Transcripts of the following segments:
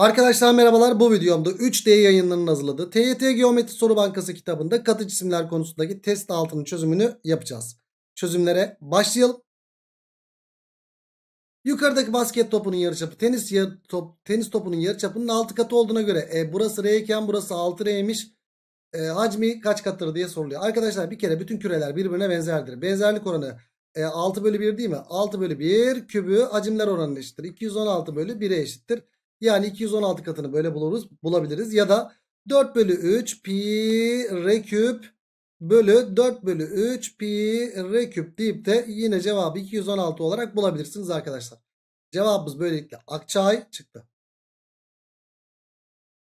Arkadaşlar merhabalar bu videomda 3D yayınlarının hazırladığı TYT Geometri Soru Bankası kitabında katı cisimler konusundaki test altının çözümünü yapacağız. Çözümlere başlayalım. Yukarıdaki basket topunun yarıçapı tenis yarı top, tenis topunun yarıçapının 6 katı olduğuna göre e, burası R iken burası 6R'ymiş. E, hacmi kaç kattır diye soruluyor. Arkadaşlar bir kere bütün küreler birbirine benzerdir. Benzerlik oranı e, 6 bölü 1 değil mi? 6 bölü 1 kübü hacimler oranı eşittir. 216 bölü 1'e eşittir. Yani 216 katını böyle buluruz, bulabiliriz. Ya da 4 bölü 3 pi r küp bölü 4 bölü 3 pi r küp deyip de yine cevabı 216 olarak bulabilirsiniz arkadaşlar. Cevabımız böylelikle Akçay çıktı.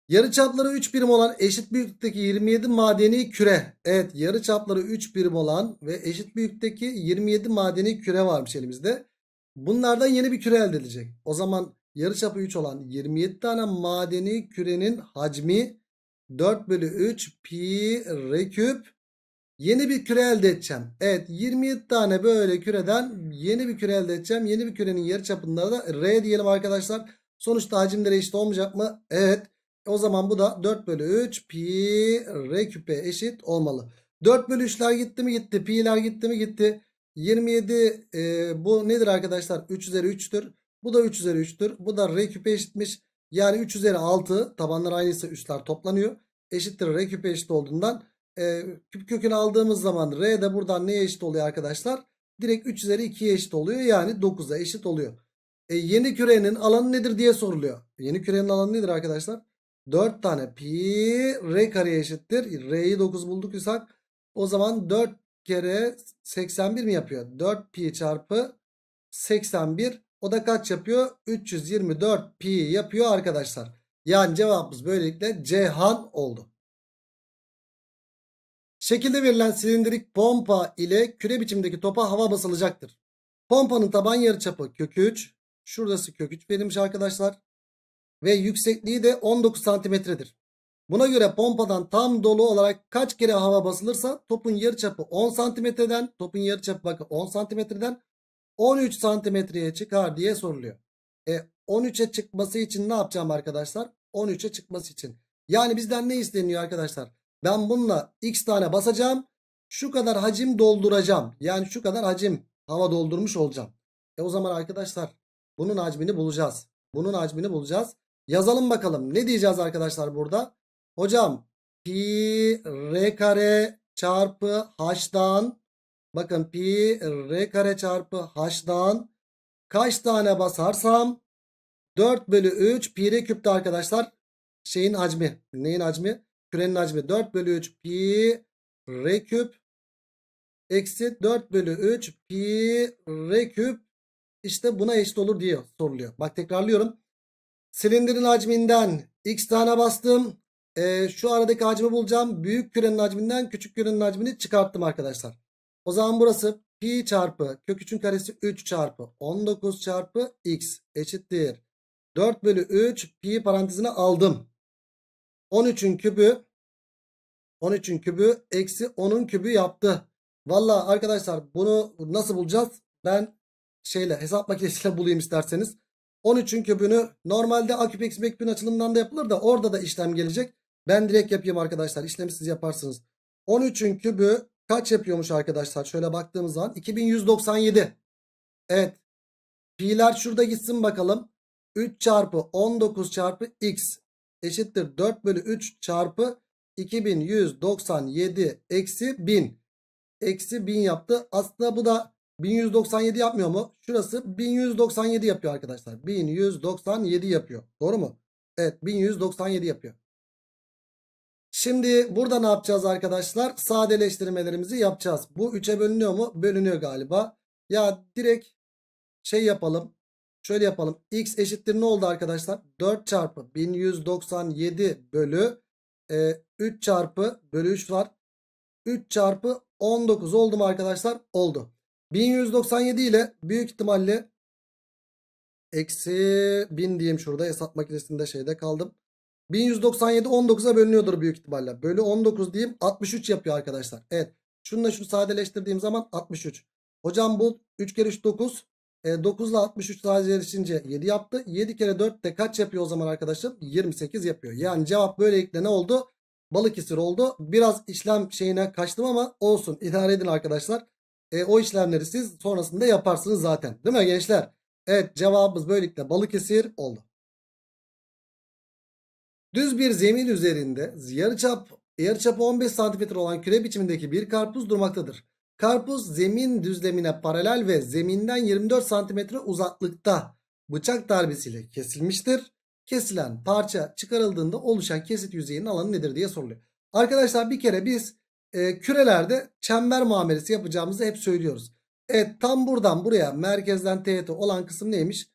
Yarı çapları 3 birim olan eşit büyüklükteki 27 madeni küre. Evet yarı çapları 3 birim olan ve eşit büyüklükteki 27 madeni küre varmış elimizde. Bunlardan yeni bir küre elde edecek. O zaman yarıçapı 3 olan 27 tane madeni kürenin hacmi 4 bölü 3 pi r küp yeni bir küre elde edeceğim. Evet 27 tane böyle küreden yeni bir küre elde edeceğim. Yeni bir kürenin yarıçapında da r diyelim arkadaşlar. Sonuçta hacimleri eşit olmayacak mı? Evet. O zaman bu da 4 bölü 3 pi r küpe eşit olmalı. 4 bölü 3'ler gitti mi gitti. Pi'ler gitti mi gitti. 27 e, bu nedir arkadaşlar? 3 üzeri 3'tür. Bu da 3 üzeri 3'tür. Bu da R küpe eşitmiş. Yani 3 üzeri 6 tabanlar aynıysa üstler toplanıyor. Eşittir R küpe eşit olduğundan e, küp kökünü aldığımız zaman R de buradan neye eşit oluyor arkadaşlar? Direkt 3 üzeri 2'ye eşit oluyor. Yani 9'a eşit oluyor. E, yeni kürenin alanı nedir diye soruluyor. Yeni kürenin alanı nedir arkadaşlar? 4 tane pi r kareye eşittir. R'yi 9 bulduk bulduksak o zaman 4 kere 81 mi yapıyor? 4 pi çarpı 81 o da kaç yapıyor? 324 pi yapıyor arkadaşlar. Yani cevabımız böylelikle Cihan oldu. Şekilde verilen silindirik pompa ile küre biçimdeki topa hava basılacaktır. Pompanın taban yarıçapı kök 3. Şurası kök 3 verilmiş arkadaşlar. Ve yüksekliği de 19 santimetredir. Buna göre pompadan tam dolu olarak kaç kere hava basılırsa topun yarıçapı 10 santimetreden, topun yarıçapı bakın 10 santimetreden 13 santimetreye çıkar diye soruluyor. E 13'e çıkması için ne yapacağım arkadaşlar? 13'e çıkması için. Yani bizden ne isteniyor arkadaşlar? Ben bununla x tane basacağım. Şu kadar hacim dolduracağım. Yani şu kadar hacim hava doldurmuş olacağım. E o zaman arkadaşlar bunun hacmini bulacağız. Bunun hacmini bulacağız. Yazalım bakalım. Ne diyeceğiz arkadaşlar burada? Hocam pi r kare çarpı h'dan Bakın pi r kare çarpı h'dan kaç tane basarsam 4 bölü 3 pi r küptü arkadaşlar şeyin hacmi neyin hacmi kürenin hacmi 4 bölü 3 pi r küp eksi 4 bölü 3 pi r küp işte buna eşit olur diye soruluyor. Bak tekrarlıyorum. Silindirin hacminden x tane bastım. E, şu aradaki hacmi bulacağım. Büyük kürenin hacminden küçük kürenin hacmini çıkarttım arkadaşlar. O zaman burası pi çarpı kök 3'ün karesi 3 çarpı 19 çarpı x eşittir. 4 bölü 3 pi parantezine aldım. 13'ün kübü 13'ün kübü eksi 10'un kübü yaptı. Valla arkadaşlar bunu nasıl bulacağız? Ben şeyle hesap makinesiyle bulayım isterseniz. 13'ün kübünü normalde a küp eksi b küpün açılımından da yapılır da orada da işlem gelecek. Ben direkt yapayım arkadaşlar. İşlemi siz yaparsınız. 13'ün kübü kaç yapıyormuş arkadaşlar? Şöyle baktığımız zaman 2197. Evet. Pi'ler şurada gitsin bakalım. 3 çarpı 19 çarpı x eşittir 4 bölü 3 çarpı 2197 eksi 1000. Eksi 1000 yaptı. Aslında bu da 1197 yapmıyor mu? Şurası 1197 yapıyor arkadaşlar. 1197 yapıyor. Doğru mu? Evet 1197 yapıyor. Şimdi burada ne yapacağız arkadaşlar? Sadeleştirmelerimizi yapacağız. Bu 3'e bölünüyor mu? Bölünüyor galiba. Ya direkt şey yapalım. Şöyle yapalım. X eşittir ne oldu arkadaşlar? 4 çarpı 1197 bölü e, 3 çarpı bölü 3 var. 3 çarpı 19 oldu mu arkadaşlar? Oldu. 1197 ile büyük ihtimalle eksi 1000 diyeyim şurada. Hesap makinesinde şeyde kaldım. 1197 19'a bölünüyordur büyük ihtimalle. Bölü 19 diyeyim 63 yapıyor arkadaşlar. Evet. Şununla şunu sadeleştirdiğim zaman 63. Hocam bu 3 kere 3 9. E, 9 ile 63 sadeleşince 7 yaptı. 7 kere 4 de kaç yapıyor o zaman arkadaşım? 28 yapıyor. Yani cevap böylelikle ne oldu? Balıkesir oldu. Biraz işlem şeyine kaçtım ama olsun. idare edin arkadaşlar. E, o işlemleri siz sonrasında yaparsınız zaten. Değil mi gençler? Evet cevabımız böylelikle Balıkesir oldu. Düz bir zemin üzerinde yarıçap yarıçapı 15 cm olan küre biçimindeki bir karpuz durmaktadır. Karpuz zemin düzlemine paralel ve zeminden 24 cm uzaklıkta bıçak darbesiyle kesilmiştir. Kesilen parça çıkarıldığında oluşan kesit yüzeyinin alanı nedir diye soruluyor. Arkadaşlar bir kere biz e, kürelerde çember muamelesi yapacağımızı hep söylüyoruz. Evet tam buradan buraya merkezden teğete olan kısım neymiş?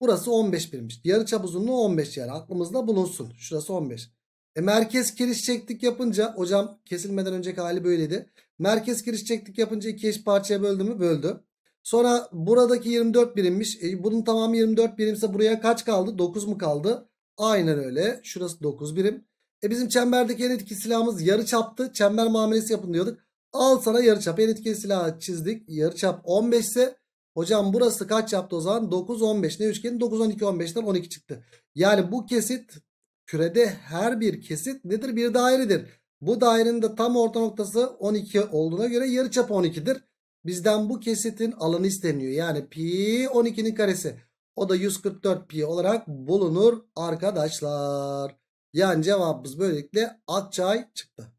Burası 15 Yarı çap uzunluğu 15 yani aklımızda bulunsun. Şurası 15. E merkez kiriş çektik yapınca hocam kesilmeden önceki hali böyleydi. Merkez kiriş çektik yapınca iki eş parçaya böldü mü? Böldü. Sonra buradaki 24 birimmiş. E, bunun tamamı 24 birimse buraya kaç kaldı? 9 mu kaldı? Aynen öyle. Şurası 9 birim. E bizim çemberdeki en etkili silahımız yarı çaptı. Çember muamelesi yapın diyorduk. Al sana yarı çap. En etkili silahı çizdik. Yarı çap 15 ise Hocam burası kaç yaptı o zaman? 9, 15. Ne üçgeni? 9, 12, 15'ten 12 çıktı. Yani bu kesit kürede her bir kesit nedir? Bir dairedir. Bu dairenin de tam orta noktası 12 olduğuna göre yarıçapı 12'dir. Bizden bu kesitin alanı isteniyor. Yani pi 12'nin karesi. O da 144 pi olarak bulunur arkadaşlar. Yani cevabımız böylelikle Akçay çıktı.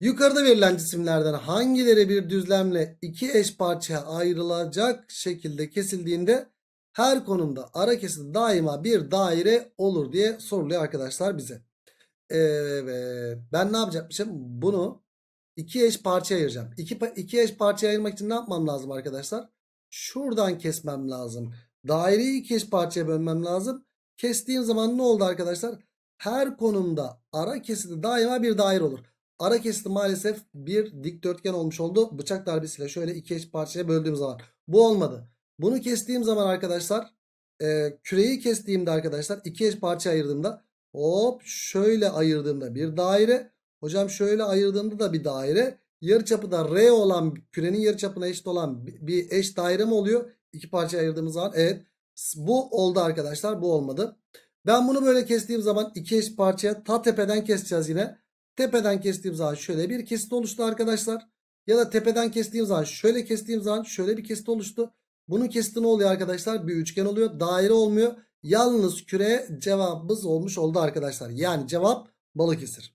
Yukarıda verilen cisimlerden hangileri bir düzlemle iki eş parçaya ayrılacak şekilde kesildiğinde her konumda ara kesim daima bir daire olur diye soruluyor arkadaşlar bize. Evet. Ben ne yapacakmışım? Bunu iki eş parçaya ayıracağım. İki, iki eş parçaya ayırmak için ne yapmam lazım arkadaşlar? Şuradan kesmem lazım. Daireyi iki eş parçaya bölmem lazım. Kestiğim zaman ne oldu arkadaşlar? Her konumda ara kesiti daima bir daire olur. Ara kesti maalesef bir dikdörtgen olmuş oldu. Bıçak darbesiyle şöyle iki eş parçaya böldüğüm zaman. Bu olmadı. Bunu kestiğim zaman arkadaşlar e, küreyi kestiğimde arkadaşlar iki eş parçaya ayırdığımda hop şöyle ayırdığımda bir daire. Hocam şöyle ayırdığımda da bir daire. Yarıçapı da R olan kürenin yarıçapına eşit olan bir eş daire mi oluyor? İki parçaya ayırdığımız zaman evet. Bu oldu arkadaşlar bu olmadı. Ben bunu böyle kestiğim zaman iki eş parçaya ta tepeden keseceğiz yine. Tepeden kestiğim zaman şöyle bir kesit oluştu arkadaşlar. Ya da tepeden kestiğim zaman şöyle kestiğim zaman şöyle bir kesit oluştu. Bunun kesiti ne oluyor arkadaşlar? Bir üçgen oluyor. Daire olmuyor. Yalnız küre cevabımız olmuş oldu arkadaşlar. Yani cevap Balıkesir.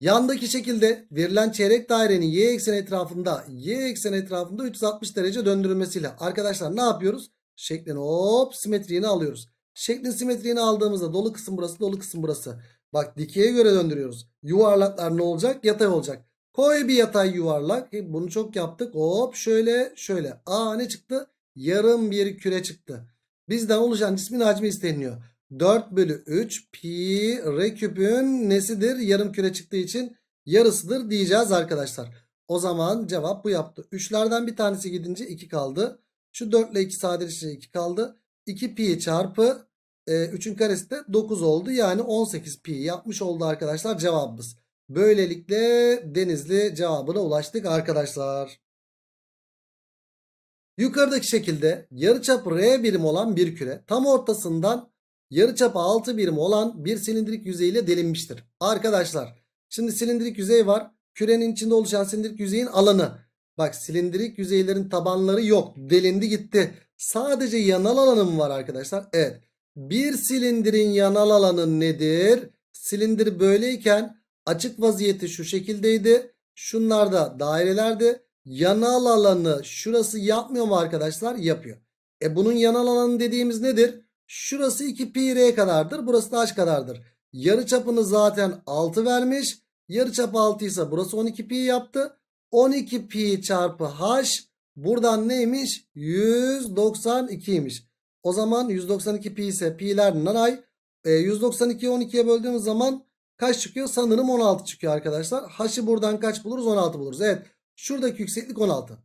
Yandaki şekilde verilen çeyrek dairenin y ekseni etrafında y ekseni etrafında 360 derece döndürülmesiyle arkadaşlar ne yapıyoruz? Şeklin hop simetriğini alıyoruz. Şeklin simetriğini aldığımızda dolu kısım burası dolu kısım burası. Bak dikeye göre döndürüyoruz. Yuvarlaklar ne olacak? Yatay olacak. Koy bir yatay yuvarlak. E, bunu çok yaptık. Hop şöyle şöyle. Aa ne çıktı? Yarım bir küre çıktı. Bizden oluşan cismin hacmi isteniyor. 4 bölü 3 pi r küpün nesidir? Yarım küre çıktığı için yarısıdır diyeceğiz arkadaşlar. O zaman cevap bu yaptı. 3'lerden bir tanesi gidince 2 kaldı. Şu 4 ile 2 sadeleşince 2 kaldı. 2 pi çarpı e, ee, 3'ün karesi de 9 oldu. Yani 18 pi yapmış oldu arkadaşlar cevabımız. Böylelikle Denizli cevabına ulaştık arkadaşlar. Yukarıdaki şekilde yarıçapı R birim olan bir küre tam ortasından yarıçapı 6 birim olan bir silindirik yüzeyle delinmiştir. Arkadaşlar şimdi silindirik yüzey var. Kürenin içinde oluşan silindirik yüzeyin alanı. Bak silindirik yüzeylerin tabanları yok. Delindi gitti. Sadece yanal alanım var arkadaşlar. Evet. Bir silindirin yanal alanı nedir? Silindir böyleyken açık vaziyeti şu şekildeydi. Şunlar da dairelerdi. Yanal alanı şurası yapmıyor mu arkadaşlar? Yapıyor. E bunun yanal alanı dediğimiz nedir? Şurası 2 pi r kadardır. Burası da h kadardır. Yarı çapını zaten 6 vermiş. Yarı çap 6 ise burası 12 pi yaptı. 12 pi çarpı h buradan neymiş? 192 o zaman 192 pi ise pi'ler naray. E, 192'yi 12'ye böldüğümüz zaman kaç çıkıyor? Sanırım 16 çıkıyor arkadaşlar. H'ı buradan kaç buluruz? 16 buluruz. Evet. Şuradaki yükseklik 16.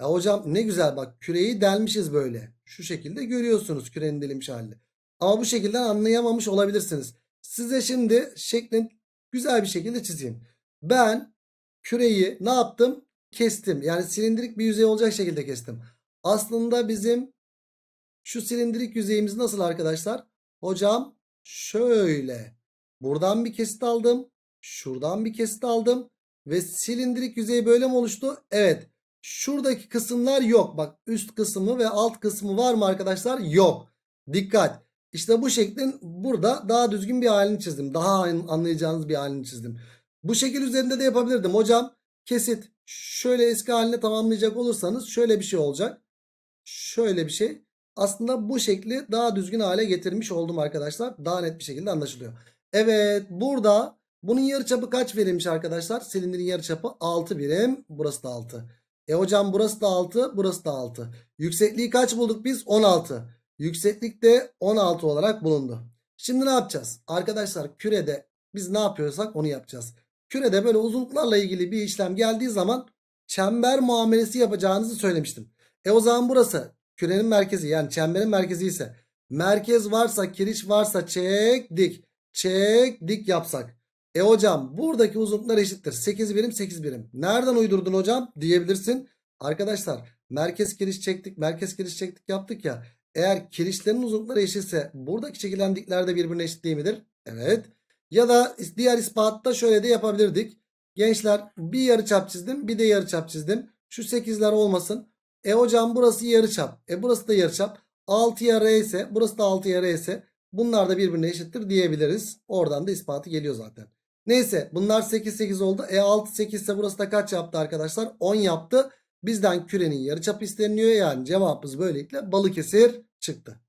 Ya hocam ne güzel bak küreyi delmişiz böyle. Şu şekilde görüyorsunuz kürenin delinmiş halini. Ama bu şekilde anlayamamış olabilirsiniz. Size şimdi şeklin güzel bir şekilde çizeyim. Ben küreyi ne yaptım? Kestim. Yani silindirik bir yüzey olacak şekilde kestim. Aslında bizim şu silindirik yüzeyimiz nasıl arkadaşlar? Hocam şöyle. Buradan bir kesit aldım. Şuradan bir kesit aldım. Ve silindirik yüzey böyle mi oluştu? Evet. Şuradaki kısımlar yok. Bak üst kısmı ve alt kısmı var mı arkadaşlar? Yok. Dikkat. İşte bu şeklin burada daha düzgün bir halini çizdim. Daha anlayacağınız bir halini çizdim. Bu şekil üzerinde de yapabilirdim. Hocam kesit şöyle eski haline tamamlayacak olursanız şöyle bir şey olacak. Şöyle bir şey aslında bu şekli daha düzgün hale getirmiş oldum arkadaşlar. Daha net bir şekilde anlaşılıyor. Evet burada bunun yarıçapı kaç verilmiş arkadaşlar? Silindirin yarıçapı 6 birim. Burası da 6. E hocam burası da 6, burası da 6. Yüksekliği kaç bulduk biz? 16. Yükseklik de 16 olarak bulundu. Şimdi ne yapacağız? Arkadaşlar kürede biz ne yapıyorsak onu yapacağız. Kürede böyle uzunluklarla ilgili bir işlem geldiği zaman çember muamelesi yapacağınızı söylemiştim. E o zaman burası Kürenin merkezi yani çemberin merkezi ise merkez varsa kiriş varsa çek dik. Çek dik yapsak. E hocam buradaki uzunluklar eşittir. 8 birim 8 birim. Nereden uydurdun hocam diyebilirsin. Arkadaşlar merkez kiriş çektik merkez kiriş çektik yaptık ya. Eğer kirişlerin uzunlukları eşitse buradaki çekilen dikler de birbirine eşit değil midir? Evet. Ya da diğer ispatta şöyle de yapabilirdik. Gençler bir yarı çap çizdim bir de yarı çap çizdim. Şu 8'ler olmasın. E hocam burası yarıçap. E burası da yarıçap. 6'ya R ise burası da 6'ya R ise bunlar da birbirine eşittir diyebiliriz. Oradan da ispatı geliyor zaten. Neyse bunlar 8 8 oldu. E 6 8 ise burası da kaç yaptı arkadaşlar? 10 yaptı. Bizden kürenin yarıçapı isteniliyor. Yani cevabımız böylelikle Balıkesir çıktı.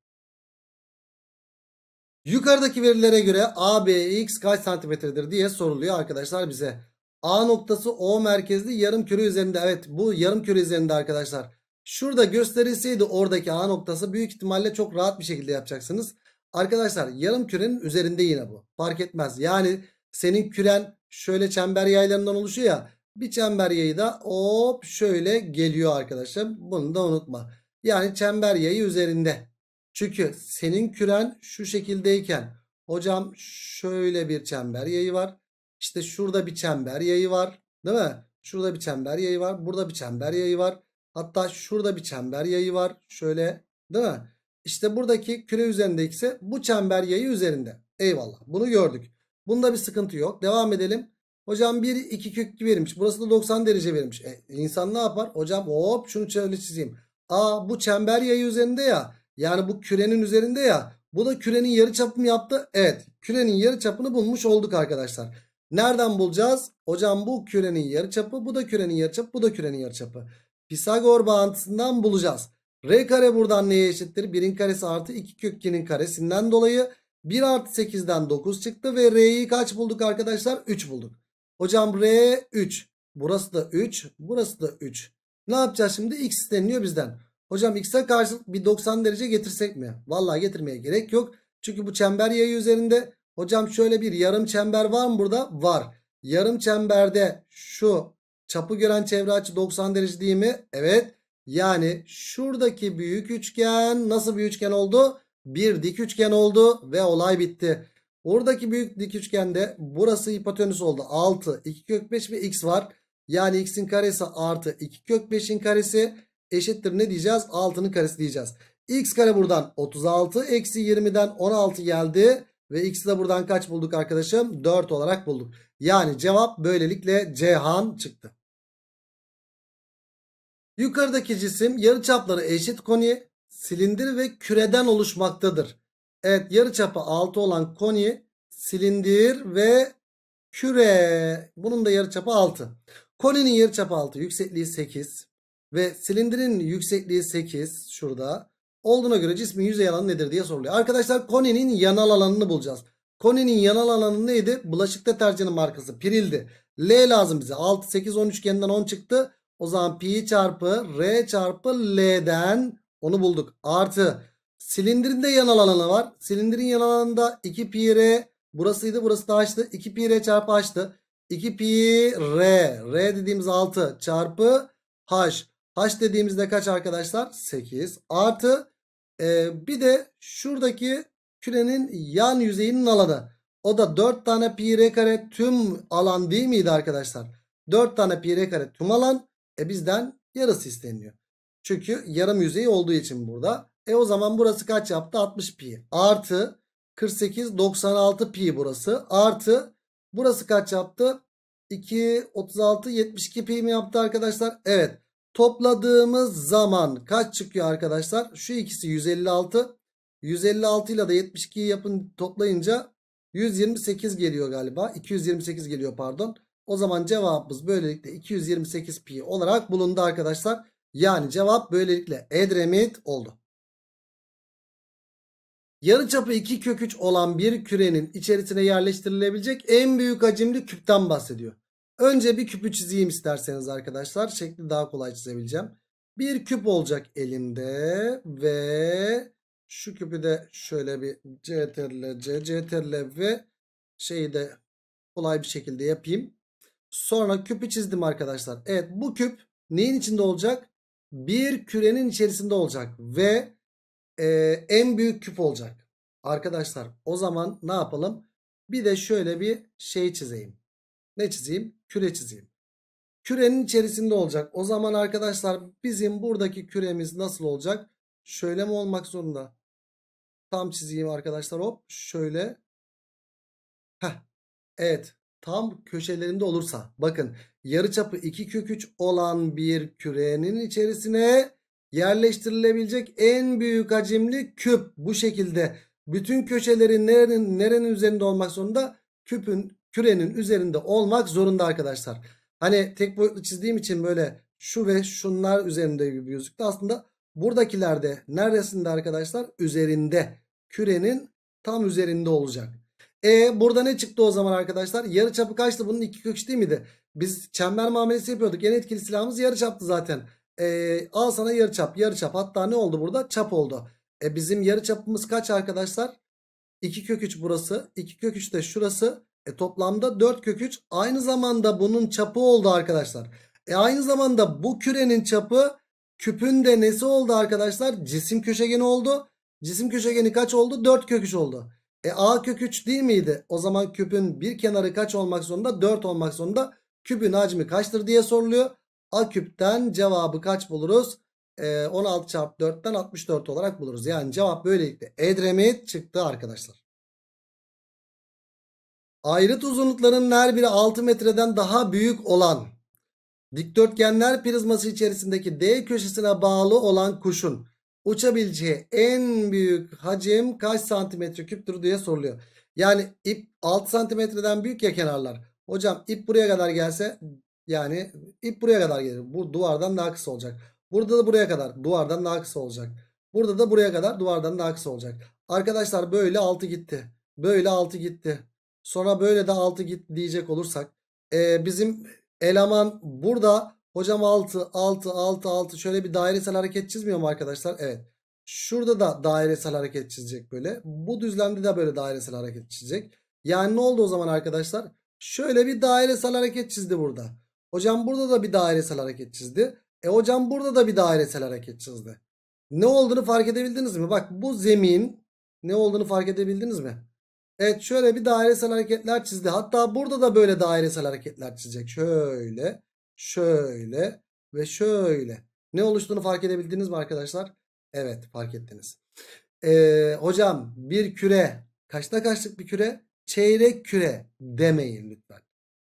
Yukarıdaki verilere göre ABX kaç santimetredir diye soruluyor arkadaşlar bize. A noktası O merkezli yarım küre üzerinde. Evet bu yarım küre üzerinde arkadaşlar. Şurada gösterilseydi oradaki A noktası büyük ihtimalle çok rahat bir şekilde yapacaksınız. Arkadaşlar yarım kürenin üzerinde yine bu. Fark etmez. Yani senin küren şöyle çember yaylarından oluşuyor ya. Bir çember yayı da hop şöyle geliyor arkadaşlar. Bunu da unutma. Yani çember yayı üzerinde. Çünkü senin küren şu şekildeyken hocam şöyle bir çember yayı var. İşte şurada bir çember yayı var. Değil mi? Şurada bir çember yayı var. Burada bir çember yayı var. Hatta şurada bir çember yayı var. Şöyle değil mi? İşte buradaki küre üzerindeyse bu çember yayı üzerinde. Eyvallah. Bunu gördük. Bunda bir sıkıntı yok. Devam edelim. Hocam 1 2 kök verilmiş. Burası da 90 derece verilmiş. E, insan ne yapar? Hocam hop şunu şöyle çizeyim. Aa bu çember yayı üzerinde ya. Yani bu kürenin üzerinde ya. Bu da kürenin yarı çapını yaptı. Evet. Kürenin yarı çapını bulmuş olduk arkadaşlar. Nereden bulacağız? Hocam bu kürenin yarı çapı, bu da kürenin yarı çapı, bu da kürenin yarı çapı. Pisagor bağıntısından bulacağız. R kare buradan neye eşittir? 1'in karesi artı 2 kök 2'nin karesinden dolayı 1 artı 8'den 9 çıktı ve R'yi kaç bulduk arkadaşlar? 3 bulduk. Hocam R 3. Burası da 3. Burası da 3. Ne yapacağız şimdi? X isteniyor bizden. Hocam X'e karşılık bir 90 derece getirsek mi? Vallahi getirmeye gerek yok. Çünkü bu çember yayı üzerinde. Hocam şöyle bir yarım çember var mı burada? Var. Yarım çemberde şu Çapı gören çevre açı 90 derece değil mi? Evet. Yani şuradaki büyük üçgen nasıl bir üçgen oldu? Bir dik üçgen oldu ve olay bitti. Oradaki büyük dik üçgende burası hipotenüs oldu. 6, 2 kök 5 ve x var. Yani x'in karesi artı 2 kök 5'in karesi eşittir ne diyeceğiz? 6'nın karesi diyeceğiz. x kare buradan 36 eksi 20'den 16 geldi. Ve x'i de buradan kaç bulduk arkadaşım? 4 olarak bulduk. Yani cevap böylelikle Cihan çıktı. Yukarıdaki cisim yarıçapları eşit koni, silindir ve küreden oluşmaktadır. Evet yarıçapı 6 olan koni, silindir ve küre. Bunun da yarıçapı 6. Koninin yarıçapı 6, yüksekliği 8 ve silindirin yüksekliği 8 şurada. Olduğuna göre cismin yüzey alanı nedir diye soruluyor. Arkadaşlar koninin yanal alanını bulacağız. Koninin yanal alanı neydi? Bulaşık deterjanı markası Piril'di. L lazım bize. 6, 8, 10 üçgeninden 10 çıktı. O zaman pi çarpı r çarpı l'den onu bulduk. Artı silindirin de yan alanı var. Silindirin yan alanında 2 pi r burasıydı burası da açtı. 2 pi r çarpı açtı. 2 pi r. R dediğimiz 6 çarpı h. H dediğimizde kaç arkadaşlar? 8 artı e, bir de şuradaki kürenin yan yüzeyinin alanı. O da 4 tane pi r kare tüm alan değil miydi arkadaşlar? 4 tane pi r kare tüm alan e bizden yarısı isteniyor. Çünkü yarım yüzey olduğu için burada. E o zaman burası kaç yaptı? 60 pi. Artı 48 96 pi burası. Artı burası kaç yaptı? 2 36 72 pi mi yaptı arkadaşlar? Evet. Topladığımız zaman kaç çıkıyor arkadaşlar? Şu ikisi 156. 156 ile de 72'yi yapın toplayınca 128 geliyor galiba. 228 geliyor pardon. O zaman cevabımız böylelikle 228 pi olarak bulundu arkadaşlar. Yani cevap böylelikle Edremit oldu. Yarıçapı 2 kök 3 olan bir kürenin içerisine yerleştirilebilecek en büyük hacimli küpten bahsediyor. Önce bir küpü çizeyim isterseniz arkadaşlar. Şekli daha kolay çizebileceğim. Bir küp olacak elimde ve şu küpü de şöyle bir CTRL, C, CTRL ve şeyi de kolay bir şekilde yapayım. Sonra küpü çizdim arkadaşlar. Evet bu küp neyin içinde olacak? Bir kürenin içerisinde olacak. Ve e, en büyük küp olacak. Arkadaşlar o zaman ne yapalım? Bir de şöyle bir şey çizeyim. Ne çizeyim? Küre çizeyim. Kürenin içerisinde olacak. O zaman arkadaşlar bizim buradaki küremiz nasıl olacak? Şöyle mi olmak zorunda? Tam çizeyim arkadaşlar hop. Şöyle. Heh. Evet tam köşelerinde olursa bakın yarıçapı 2 kök 3 olan bir kürenin içerisine yerleştirilebilecek en büyük hacimli küp bu şekilde bütün köşelerin nerenin, nerenin üzerinde olmak zorunda küpün kürenin üzerinde olmak zorunda arkadaşlar. Hani tek boyutlu çizdiğim için böyle şu ve şunlar üzerinde gibi gözüktü. Aslında buradakiler de neresinde arkadaşlar? Üzerinde. Kürenin tam üzerinde olacak. E burada ne çıktı o zaman arkadaşlar? Yarı çapı kaçtı? Bunun iki köküç değil miydi? Biz çember muamelesi yapıyorduk. En etkili silahımız yarı çaptı zaten. E, al sana yarı çap. Yarı çap. Hatta ne oldu burada? Çap oldu. E, bizim yarı çapımız kaç arkadaşlar? 2 köküç burası. 2 köküç de şurası. E, toplamda 4 köküç. Aynı zamanda bunun çapı oldu arkadaşlar. E, aynı zamanda bu kürenin çapı küpün de nesi oldu arkadaşlar? Cisim köşegeni oldu. Cisim köşegeni kaç oldu? 4 köküç oldu. E a kök 3 değil miydi? O zaman küpün bir kenarı kaç olmak zorunda? 4 olmak zorunda. Küpün hacmi kaçtır diye soruluyor. A küpten cevabı kaç buluruz? E, 16 çarpı 4'ten 64 olarak buluruz. Yani cevap böylelikle Edremit çıktı arkadaşlar. Ayrıt uzunluklarının her biri 6 metreden daha büyük olan dikdörtgenler prizması içerisindeki D köşesine bağlı olan kuşun uçabileceği en büyük hacim kaç santimetre küptür diye soruluyor. Yani ip 6 santimetreden büyük ya kenarlar. Hocam ip buraya kadar gelse yani ip buraya kadar gelir. Bu duvardan daha kısa olacak. Burada da buraya kadar duvardan daha kısa olacak. Burada da buraya kadar duvardan daha kısa olacak. Arkadaşlar böyle 6 gitti. Böyle 6 gitti. Sonra böyle de 6 gitti diyecek olursak. E, bizim eleman burada Hocam 6 6 6 6 şöyle bir dairesel hareket çizmiyor mu arkadaşlar? Evet. Şurada da dairesel hareket çizecek böyle. Bu düzlemde de böyle dairesel hareket çizecek. Yani ne oldu o zaman arkadaşlar? Şöyle bir dairesel hareket çizdi burada. Hocam burada da bir dairesel hareket çizdi. E hocam burada da bir dairesel hareket çizdi. Ne olduğunu fark edebildiniz mi? Bak bu zemin ne olduğunu fark edebildiniz mi? Evet şöyle bir dairesel hareketler çizdi. Hatta burada da böyle dairesel hareketler çizecek. Şöyle şöyle ve şöyle. Ne oluştuğunu fark edebildiniz mi arkadaşlar? Evet fark ettiniz. Ee, hocam bir küre kaçta kaçlık bir küre? Çeyrek küre demeyin lütfen.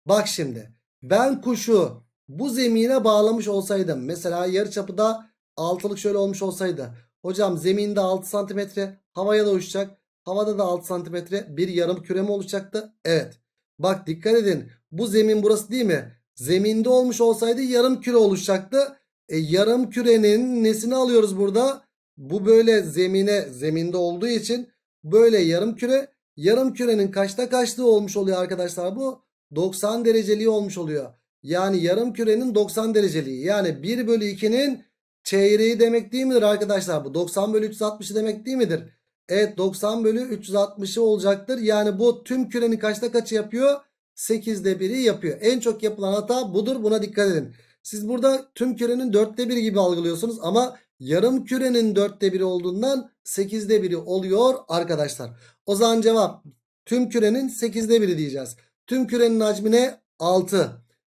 Bak şimdi ben kuşu bu zemine bağlamış olsaydım mesela yarı çapıda altılık şöyle olmuş olsaydı. Hocam zeminde 6 santimetre havaya da uçacak. Havada da 6 santimetre bir yarım küre mi olacaktı? Evet. Bak dikkat edin bu zemin burası değil mi? Zeminde olmuş olsaydı yarım küre oluşacaktı. E, yarım kürenin nesini alıyoruz burada? Bu böyle zemine zeminde olduğu için böyle yarım küre. Yarım kürenin kaçta kaçlığı olmuş oluyor arkadaşlar bu? 90 dereceliği olmuş oluyor. Yani yarım kürenin 90 dereceliği. Yani 1 bölü 2'nin çeyreği demek değil midir arkadaşlar? Bu 90 bölü 360'ı demek değil midir? Evet 90 bölü 360'ı olacaktır. Yani bu tüm kürenin kaçta kaçı yapıyor? 8'de 1'i yapıyor. En çok yapılan hata budur. Buna dikkat edin. Siz burada tüm kürenin 4'te 1'i gibi algılıyorsunuz ama yarım kürenin 4'te 1'i olduğundan 8'de 1'i oluyor arkadaşlar. O zaman cevap tüm kürenin 8'de 1'i diyeceğiz. Tüm kürenin hacmi ne? 6.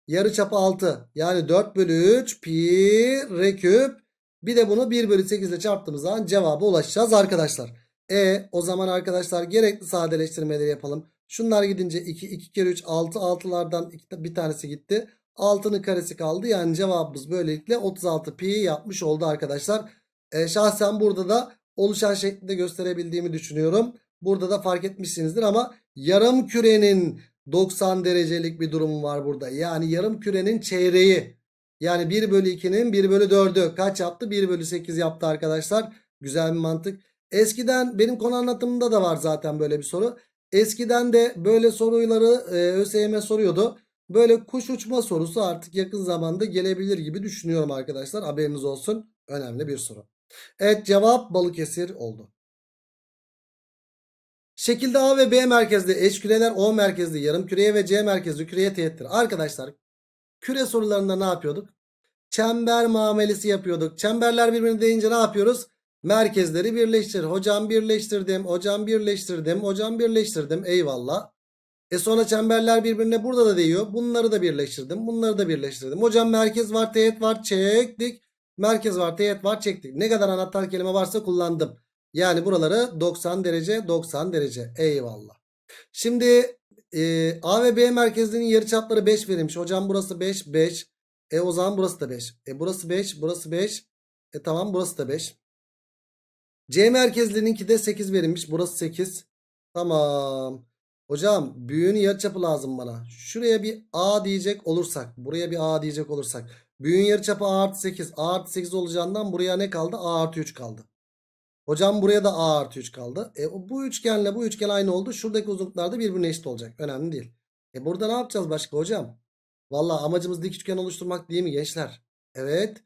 Yarı çapı 6. Yani 4 bölü 3 pi r küp. Bir de bunu 1 bölü 8 ile çarptığımız zaman cevaba ulaşacağız arkadaşlar. E o zaman arkadaşlar gerekli sadeleştirmeleri yapalım. Şunlar gidince 2. 2 kere 3 6. 6'lardan bir tanesi gitti. 6'nın karesi kaldı. Yani cevabımız böylelikle 36 pi yapmış oldu arkadaşlar. E, şahsen burada da oluşan şeklinde gösterebildiğimi düşünüyorum. Burada da fark etmişsinizdir ama yarım kürenin 90 derecelik bir durumu var burada. Yani yarım kürenin çeyreği. Yani 1 bölü 2'nin 1 bölü 4'ü kaç yaptı? 1 bölü 8 yaptı arkadaşlar. Güzel bir mantık. Eskiden benim konu anlatımında da var zaten böyle bir soru. Eskiden de böyle soruları e, ÖSYM soruyordu. Böyle kuş uçma sorusu artık yakın zamanda gelebilir gibi düşünüyorum arkadaşlar. Haberiniz olsun. Önemli bir soru. Evet cevap Balıkesir oldu. Şekilde A ve B merkezli eş küreler O merkezli yarım küreye ve C merkezli küreye teğettir. Arkadaşlar küre sorularında ne yapıyorduk? Çember muamelesi yapıyorduk. Çemberler birbirine değince ne yapıyoruz? Merkezleri birleştir. Hocam birleştirdim. Hocam birleştirdim. Hocam birleştirdim. Eyvallah. E sonra çemberler birbirine burada da değiyor. Bunları da birleştirdim. Bunları da birleştirdim. Hocam merkez var, teğet var, çektik. Merkez var, teğet var, çektik. Ne kadar anahtar kelime varsa kullandım. Yani buraları 90 derece, 90 derece. Eyvallah. Şimdi e, A ve B merkezinin yarıçapları 5 verilmiş. Hocam burası 5, 5. E o zaman burası da 5. E burası 5, burası 5. E tamam burası da 5. C merkezlininki de 8 verilmiş. Burası 8. Tamam. Hocam büyüğün yarıçapı lazım bana. Şuraya bir A diyecek olursak. Buraya bir A diyecek olursak. Büyüğün yarıçapı A artı 8. A artı 8 olacağından buraya ne kaldı? A artı 3 kaldı. Hocam buraya da A artı 3 kaldı. E, bu üçgenle bu üçgen aynı oldu. Şuradaki uzunluklar da birbirine eşit olacak. Önemli değil. E burada ne yapacağız başka hocam? Valla amacımız dik üçgen oluşturmak değil mi gençler? Evet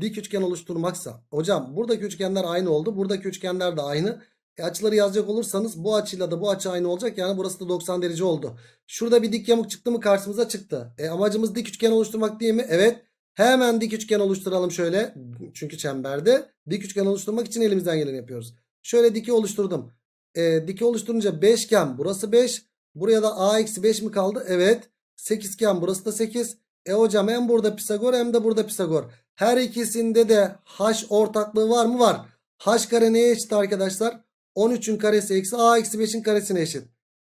dik üçgen oluşturmaksa hocam buradaki üçgenler aynı oldu. Buradaki üçgenler de aynı. E açıları yazacak olursanız bu açıyla da bu açı aynı olacak. Yani burası da 90 derece oldu. Şurada bir dik yamuk çıktı mı karşımıza çıktı. E amacımız dik üçgen oluşturmak değil mi? Evet. Hemen dik üçgen oluşturalım şöyle. Çünkü çemberde dik üçgen oluşturmak için elimizden geleni yapıyoruz. Şöyle diki oluşturdum. E, diki oluşturunca 5 iken burası 5. Buraya da a eksi 5 mi kaldı? Evet. 8 iken burası da 8. E hocam hem burada Pisagor hem de burada Pisagor. Her ikisinde de h ortaklığı var mı? Var. h kare neye eşit arkadaşlar? 13'ün karesi eksi a eksi 5'in karesine eşit.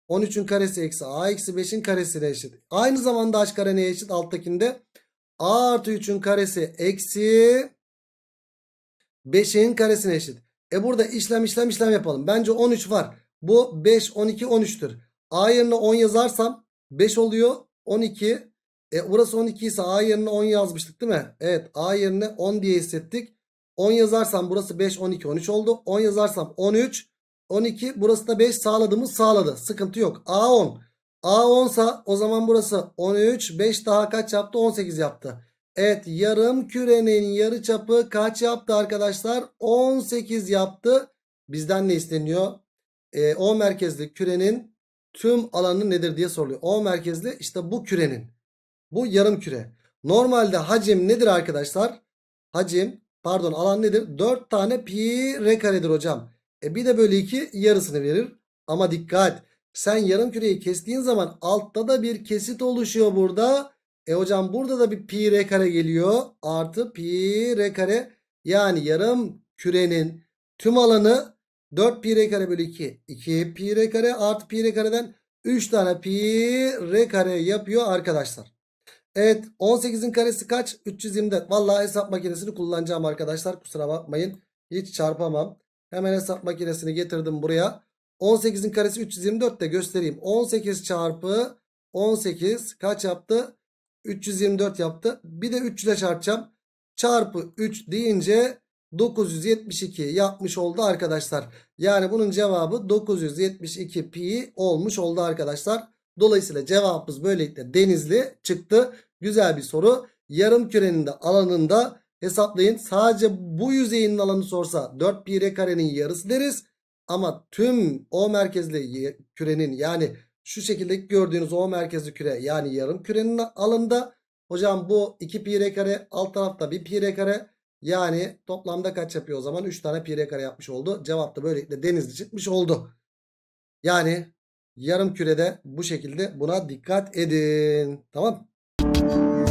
13'ün karesi eksi a eksi 5'in karesine eşit. Aynı zamanda h kare neye eşit? Alttakinde a artı 3'ün karesi eksi 5'in karesine eşit. E burada işlem işlem işlem yapalım. Bence 13 var. Bu 5, 12, 13'tür. A yerine 10 yazarsam 5 oluyor. 12, e burası 12 ise A yerine 10 yazmıştık değil mi? Evet A yerine 10 diye hissettik. 10 yazarsam burası 5 12 13 oldu. 10 yazarsam 13 12 burası da 5 sağladığımız sağladı. Sıkıntı yok. A 10. A 10 sa o zaman burası 13 5 daha kaç yaptı? 18 yaptı. Evet yarım kürenin yarı çapı kaç yaptı arkadaşlar? 18 yaptı. Bizden ne isteniyor? E, o merkezli kürenin tüm alanı nedir diye soruluyor. O merkezli işte bu kürenin bu yarım küre. Normalde hacim nedir arkadaşlar? Hacim pardon alan nedir? 4 tane pi r karedir hocam. E bir de bölü 2 yarısını verir. Ama dikkat sen yarım küreyi kestiğin zaman altta da bir kesit oluşuyor burada. E hocam burada da bir pi r kare geliyor. Artı pi r kare yani yarım kürenin tüm alanı 4 pi r kare bölü 2. 2 pi r kare artı pi r kareden 3 tane pi r kare yapıyor arkadaşlar. Evet 18'in karesi kaç? 324. Vallahi hesap makinesini kullanacağım arkadaşlar. Kusura bakmayın. Hiç çarpamam. Hemen hesap makinesini getirdim buraya. 18'in karesi 324 de göstereyim. 18 çarpı 18 kaç yaptı? 324 yaptı. Bir de 3 ile çarpacağım. Çarpı 3 deyince 972 yapmış oldu arkadaşlar. Yani bunun cevabı 972 pi olmuş oldu arkadaşlar. Dolayısıyla cevabımız böylelikle denizli çıktı. Güzel bir soru. Yarım kürenin de alanında hesaplayın. Sadece bu yüzeyin alanı sorsa 4 pi r karenin yarısı deriz. Ama tüm o merkezli kürenin yani şu şekilde gördüğünüz o merkezli küre yani yarım kürenin alanında hocam bu 2 pi r kare alt tarafta 1 pi r kare yani toplamda kaç yapıyor o zaman 3 tane pi r kare yapmış oldu. Cevap da böylelikle denizli çıkmış oldu. Yani yarım kürede bu şekilde buna dikkat edin. Tamam.